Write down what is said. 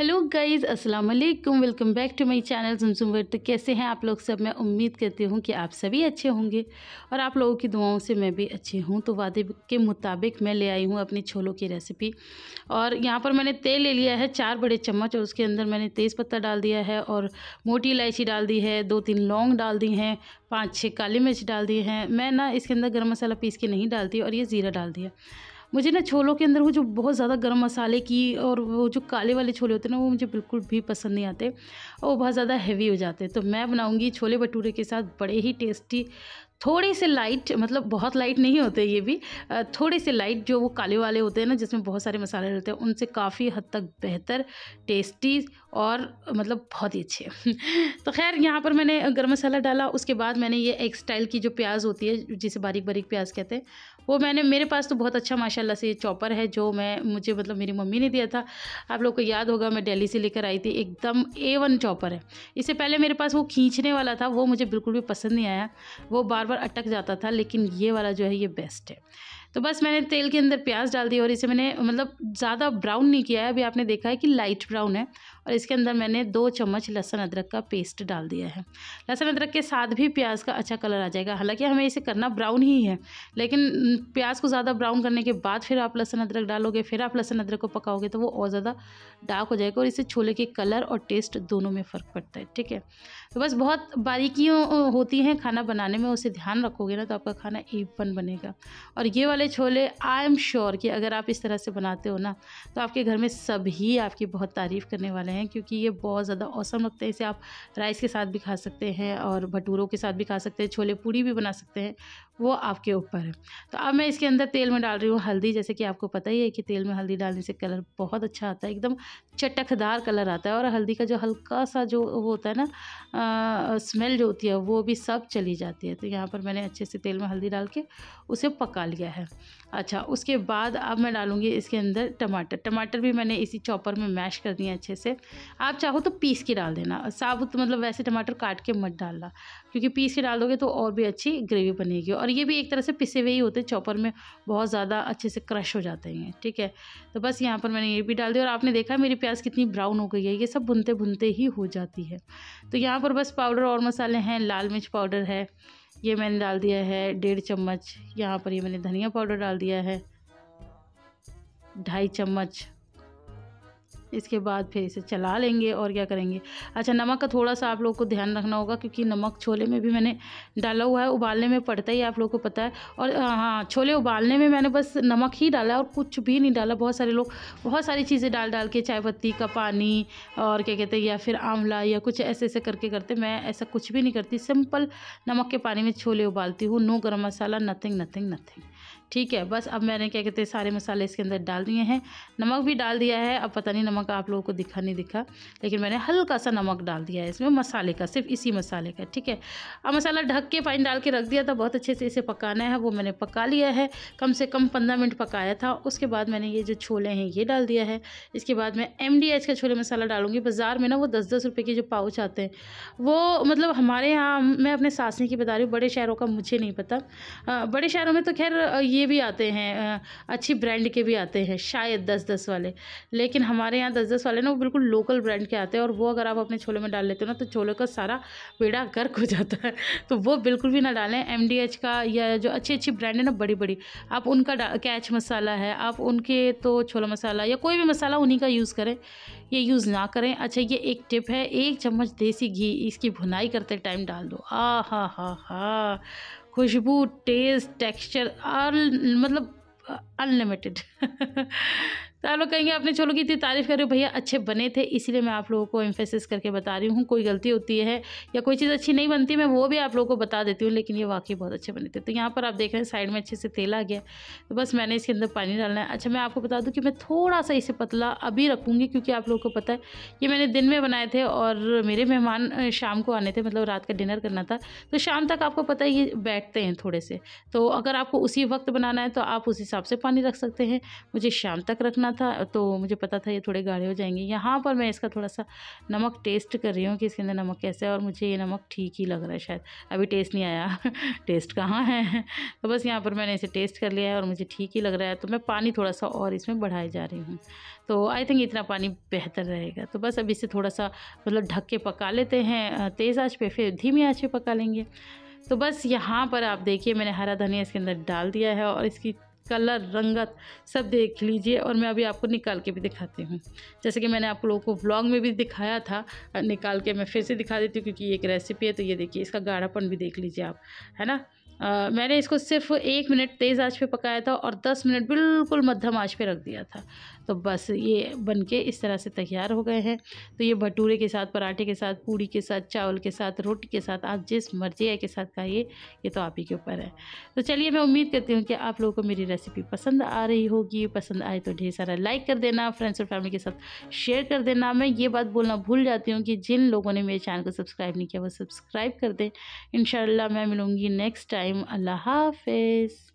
hello guys अस्सलाम वालेकुम welcome back to my channel जुमसुम वर्ड कैसे हैं आप लोग सब मैं उम्मीद करती हूँ कि आप सभी अच्छे होंगे और आप लोगों की दुआओं से मैं भी अच्छी हूँ तो वादे के मुताबिक मैं ले आई हूँ अपनी छोलों की रेसिपी और यहाँ पर मैंने तेल ले लिया है चार बड़े चम्मच और उसके अंदर मैंने पत्ता डाल दिया है और मोटी इलायची डाल दी है दो तीन लौंग डाल दी हैं पाँच छः काली मिर्च डाल दी हैं मैं ना इसके अंदर गर्म मसाला पीस के नहीं डालती और ये ज़ीरा डाल दिया मुझे ना छोलों के अंदर वो जो बहुत ज़्यादा गर्म मसाले की और वो जो काले वाले छोले होते हैं ना वो मुझे बिल्कुल भी पसंद नहीं आते और बहुत ज़्यादा हैवी हो जाते हैं तो मैं बनाऊँगी छोले भटूरे के साथ बड़े ही टेस्टी थोड़े से लाइट मतलब बहुत लाइट नहीं होते ये भी थोड़े से लाइट जो वो काले वाले होते हैं ना जिसमें बहुत सारे मसाले रहते हैं उनसे काफ़ी हद तक बेहतर टेस्टी और मतलब बहुत ही अच्छे तो खैर यहाँ पर मैंने गर्म मसाला डाला उसके बाद मैंने ये एक स्टाइल की जो प्याज होती है जिसे बारीक बारीक प्याज कहते हैं वो मैंने मेरे पास तो बहुत अच्छा माशाला से ये चॉपर है जो मैं मुझे मतलब मेरी मम्मी ने दिया था आप लोग को याद होगा मैं डेली से लेकर आई थी एकदम ए वन चॉपर है इससे पहले मेरे पास वो खींचने वाला था वो मुझे बिल्कुल भी पसंद नहीं आया वो बार बार अटक जाता था लेकिन ये वाला जो है ये बेस्ट है तो बस मैंने तेल के अंदर प्याज डाल दी और इसे मैंने मतलब ज़्यादा ब्राउन नहीं किया है अभी आपने देखा है कि लाइट ब्राउन है और इसके अंदर मैंने दो चम्मच लहसुन अदरक का पेस्ट डाल दिया है लहसुन अदरक के साथ भी प्याज का अच्छा कलर आ जाएगा हालांकि हमें इसे करना ब्राउन ही है लेकिन प्याज को ज़्यादा ब्राउन करने के बाद फिर आप लहसुन अदरक डालोगे फिर आप लहसुन अदरक को पकाओगे तो वो और ज़्यादा डार्क हो जाएगा और इसे छोले के कलर और टेस्ट दोनों में फ़र्क पड़ता है ठीक है तो बस बहुत बारीकियों होती हैं खाना बनाने में उसे ध्यान रखोगे ना तो आपका खाना ए बनेगा और ये वाला वाले छोले आई एम श्योर कि अगर आप इस तरह से बनाते हो ना तो आपके घर में सभी आपकी बहुत तारीफ़ करने वाले हैं क्योंकि ये बहुत ज़्यादा औसम लगते हैं इसे आप राइस के साथ भी खा सकते हैं और भटूरों के साथ भी खा सकते हैं छोले पूड़ी भी बना सकते हैं वो आपके ऊपर है तो अब मैं इसके अंदर तेल में डाल रही हूँ हल्दी जैसे कि आपको पता ही है कि तेल में हल्दी डालने से कलर बहुत अच्छा आता है एकदम चटकदार कलर आता है और हल्दी का जो हल्का सा जो वो होता है ना स्मेल जो होती है वो भी सब चली जाती है तो यहाँ पर मैंने अच्छे से तेल में हल्दी डाल के उसे पका लिया है अच्छा उसके बाद अब मैं डालूँगी इसके अंदर टमाटर टमाटर भी मैंने इसी चॉपर में मैश कर दिया अच्छे से आप चाहो तो पीस के डाल देना साबुत मतलब वैसे टमाटर काट के मत डालना क्योंकि पीस के डाल दोगे तो और भी अच्छी ग्रेवी बनेगी और ये भी एक तरह से पिसे हुए ही होते चॉपर में बहुत ज़्यादा अच्छे से क्रश हो जाते हैं ठीक है तो बस यहाँ पर मैंने ये भी डाल दिया और आपने देखा मेरी प्याज कितनी ब्राउन हो गई है ये सब भुनते भुनते ही हो जाती है तो यहाँ पर बस पाउडर और मसाले हैं लाल मिर्च पाउडर है ये मैंने डाल दिया है डेढ़ चम्मच यहाँ पर ये मैंने धनिया पाउडर डाल दिया है ढाई चम्मच इसके बाद फिर इसे चला लेंगे और क्या करेंगे अच्छा नमक का थोड़ा सा आप लोग को ध्यान रखना होगा क्योंकि नमक छोले में भी मैंने डाला हुआ है उबालने में पड़ता ही आप लोग को पता है और हाँ, हाँ छोले उबालने में मैंने बस नमक ही डाला और कुछ भी नहीं डाला बहुत सारे लोग बहुत सारी चीज़ें डाल डाल के चाय पत्ती का पानी और क्या कहते हैं या फिर आंवला या कुछ ऐसे ऐसे करके करते मैं ऐसा कुछ भी नहीं करती सिंपल नमक के पानी में छोले उबालती हूँ नो गर्म मसाला नथिंग नथिंग नथिंग ठीक है बस अब मैंने क्या कहते हैं सारे मसाले इसके अंदर डाल दिए हैं नमक भी डाल दिया है अब पता नहीं नमक आप लोगों को दिखा नहीं दिखा लेकिन मैंने हल्का सा नमक डाल दिया है इसमें मसाले का सिर्फ इसी मसाले का ठीक है अब मसाला ढक के पानी डाल के रख दिया था बहुत अच्छे से इसे पकाना है वो मैंने पका लिया है कम से कम पंद्रह मिनट पकाया था उसके बाद मैंने ये जो छोले हैं ये डाल दिया है इसके बाद मैं एम का छोले मसाला डालूंगी बाज़ार में ना वो दस दस रुपये के जो पाउच आते हैं वो मतलब हमारे यहाँ मैं अपने सासने की बता रही हूँ बड़े शहरों का मुझे नहीं पता बड़े शहरों में तो खैर ये भी आते हैं अच्छी ब्रांड के भी आते हैं शायद दस दस वाले लेकिन हमारे यहाँ दस दस वाले ना वो बिल्कुल लोकल ब्रांड के आते हैं और वो अगर आप अपने छोले में डाल लेते हो ना तो छोले का सारा बेड़ा गर्क हो जाता है तो वो बिल्कुल भी ना डालें एम का या जो अच्छी अच्छी ब्रांड है ना बड़ी बड़ी आप उनका कैच मसाला है आप उनके तो छोला मसाला या कोई भी मसाला उन्हीं का यूज़ करें ये यूज़ ना करें अच्छा ये एक टिप है एक चम्मच देसी घी इसकी भुनाई करते टाइम डाल दो आ हा हा हा खुशबू टेस्ट टेक्सचर और मतलब अनलिमिटेड तो आप लोग कहेंगे आपने चलो इतनी तारीफ़ कर रहे हो भैया अच्छे बने थे इसीलिए मैं आप लोगों को एम्फेसिस करके बता रही हूँ कोई गलती होती है या कोई चीज़ अच्छी नहीं बनती मैं वो भी आप लोगों को बता देती हूँ लेकिन ये वाकई बहुत अच्छे बने थे तो यहाँ पर आप देख रहे हैं साइड में अच्छे से तेल आ गया तो बस मैंने इसके अंदर पानी डालना है अच्छा मैं आपको बता दूँ कि मैं थोड़ा सा इसे पतला अभी रखूँगी क्योंकि आप लोगों को पता है ये मैंने दिन में बनाए थे और मेरे मेहमान शाम को आने थे मतलब रात का डिनर करना था तो शाम तक आपको पता है ये बैठते हैं थोड़े से तो अगर आपको उसी वक्त बनाना है तो आप उस हिसाब से पानी रख सकते हैं मुझे शाम तक रखना बना था तो मुझे पता था ये थोड़े गाढ़े हो जाएंगे यहाँ पर मैं इसका थोड़ा सा नमक टेस्ट कर रही हूँ कि इसके अंदर नमक कैसा है और मुझे ये नमक ठीक ही लग रहा है शायद अभी टेस्ट नहीं आया टेस्ट कहाँ है तो बस यहाँ पर मैंने इसे टेस्ट कर लिया है और मुझे ठीक ही लग रहा है तो मैं पानी थोड़ा सा और इसमें बढ़ाए जा रही हूँ तो आई थिंक इतना पानी बेहतर रहेगा तो बस अब इसे थोड़ा सा मतलब ढक के पका लेते हैं तेज़ आँच पर फिर धीमी आँच पर पका लेंगे तो बस यहाँ पर आप देखिए मैंने हरा धनिया इसके अंदर डाल दिया है और इसकी कलर रंगत सब देख लीजिए और मैं अभी आपको निकाल के भी दिखाती हूँ जैसे कि मैंने आप लोगों को ब्लॉग में भी दिखाया था निकाल के मैं फिर से दिखा देती हूँ क्योंकि ये एक रेसिपी है तो ये देखिए इसका गाढ़ापन भी देख लीजिए आप है ना आ, मैंने इसको सिर्फ एक मिनट तेज़ आँच पर पकाया था और दस मिनट बिल्कुल मध्यम आँच पे रख दिया था तो बस ये बन के इस तरह से तैयार हो गए हैं तो ये भटूरे के साथ पराठे के साथ पूड़ी के साथ चावल के साथ रोटी के साथ आप जिस मर्जी के साथ खाइए ये तो आप ही के ऊपर है तो चलिए मैं उम्मीद करती हूँ कि आप लोगों को मेरी रेसिपी पसंद आ रही होगी पसंद आए तो ढेर सारा लाइक कर देना फ्रेंड्स और फैमिली के साथ शेयर कर देना मैं ये बात बोलना भूल जाती हूँ कि जिन लोगों ने मेरे चैनल को सब्सक्राइब नहीं किया वो सब्सक्राइब कर दें इन मैं मिलूँगी नेक्स्ट टाइम अल्लाह हाफिज़